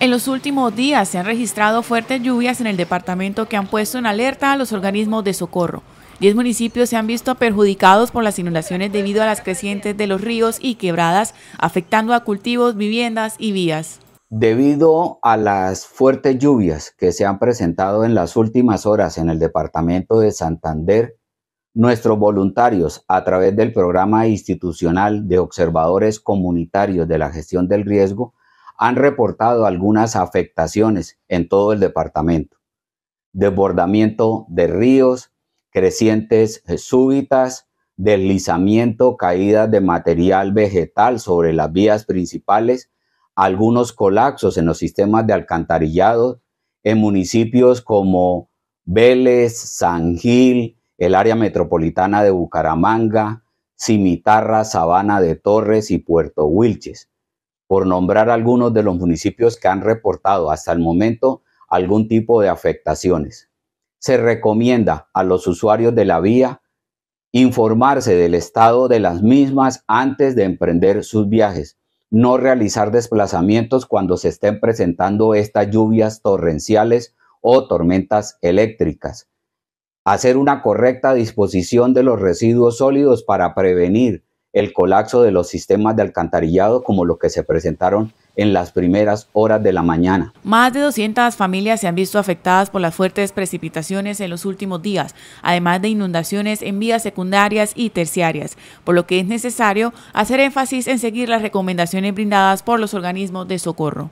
En los últimos días se han registrado fuertes lluvias en el departamento que han puesto en alerta a los organismos de socorro. Diez municipios se han visto perjudicados por las inundaciones debido a las crecientes de los ríos y quebradas, afectando a cultivos, viviendas y vías. Debido a las fuertes lluvias que se han presentado en las últimas horas en el departamento de Santander, nuestros voluntarios, a través del programa institucional de observadores comunitarios de la gestión del riesgo, han reportado algunas afectaciones en todo el departamento. Desbordamiento de ríos, crecientes eh, súbitas, deslizamiento, caídas de material vegetal sobre las vías principales, algunos colapsos en los sistemas de alcantarillado en municipios como Vélez, San Gil, el área metropolitana de Bucaramanga, Cimitarra, Sabana de Torres y Puerto Wilches por nombrar algunos de los municipios que han reportado hasta el momento algún tipo de afectaciones. Se recomienda a los usuarios de la vía informarse del estado de las mismas antes de emprender sus viajes, no realizar desplazamientos cuando se estén presentando estas lluvias torrenciales o tormentas eléctricas, hacer una correcta disposición de los residuos sólidos para prevenir el colapso de los sistemas de alcantarillado como los que se presentaron en las primeras horas de la mañana. Más de 200 familias se han visto afectadas por las fuertes precipitaciones en los últimos días, además de inundaciones en vías secundarias y terciarias, por lo que es necesario hacer énfasis en seguir las recomendaciones brindadas por los organismos de socorro.